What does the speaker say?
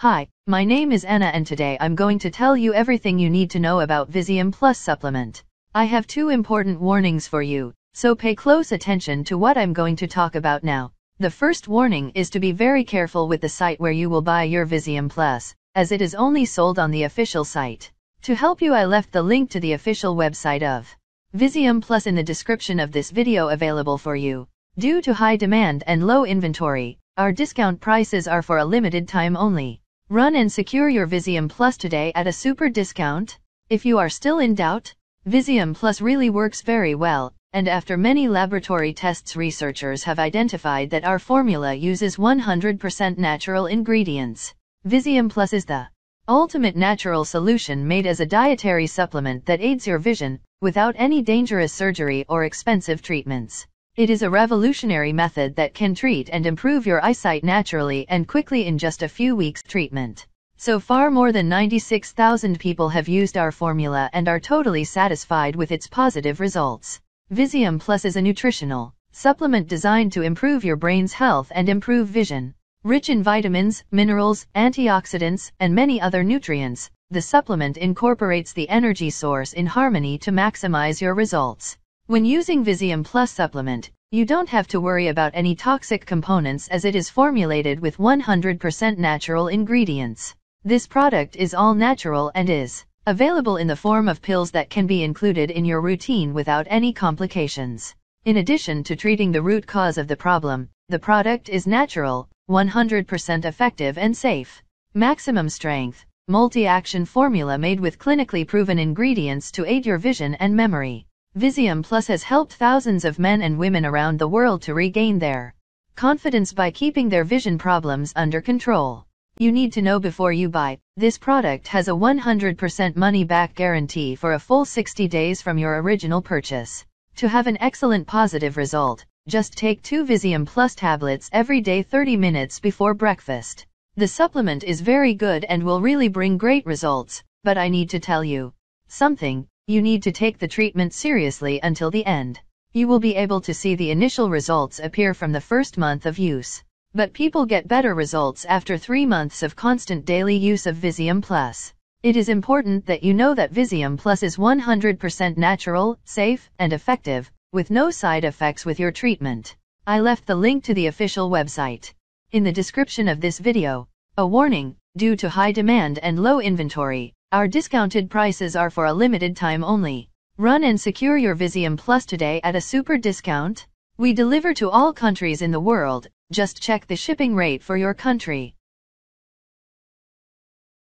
Hi, my name is Anna and today I'm going to tell you everything you need to know about Visium Plus supplement. I have two important warnings for you, so pay close attention to what I'm going to talk about now. The first warning is to be very careful with the site where you will buy your Visium Plus, as it is only sold on the official site. To help you I left the link to the official website of Visium Plus in the description of this video available for you. Due to high demand and low inventory, our discount prices are for a limited time only. Run and secure your Visium Plus today at a super discount. If you are still in doubt, Visium Plus really works very well, and after many laboratory tests researchers have identified that our formula uses 100% natural ingredients. Visium Plus is the ultimate natural solution made as a dietary supplement that aids your vision, without any dangerous surgery or expensive treatments. It is a revolutionary method that can treat and improve your eyesight naturally and quickly in just a few weeks treatment. So far more than 96,000 people have used our formula and are totally satisfied with its positive results. Visium Plus is a nutritional supplement designed to improve your brain's health and improve vision. Rich in vitamins, minerals, antioxidants, and many other nutrients, the supplement incorporates the energy source in harmony to maximize your results. When using Visium Plus supplement, you don't have to worry about any toxic components as it is formulated with 100% natural ingredients. This product is all natural and is available in the form of pills that can be included in your routine without any complications. In addition to treating the root cause of the problem, the product is natural, 100% effective and safe. Maximum strength, multi action formula made with clinically proven ingredients to aid your vision and memory. Visium Plus has helped thousands of men and women around the world to regain their confidence by keeping their vision problems under control. You need to know before you buy. This product has a 100% money back guarantee for a full 60 days from your original purchase. To have an excellent positive result, just take two Visium Plus tablets every day 30 minutes before breakfast. The supplement is very good and will really bring great results, but I need to tell you something. You need to take the treatment seriously until the end. You will be able to see the initial results appear from the first month of use, but people get better results after three months of constant daily use of Visium Plus. It is important that you know that Visium Plus is 100% natural, safe, and effective, with no side effects with your treatment. I left the link to the official website. In the description of this video, a warning, due to high demand and low inventory, our discounted prices are for a limited time only. Run and secure your Visium Plus today at a super discount. We deliver to all countries in the world, just check the shipping rate for your country.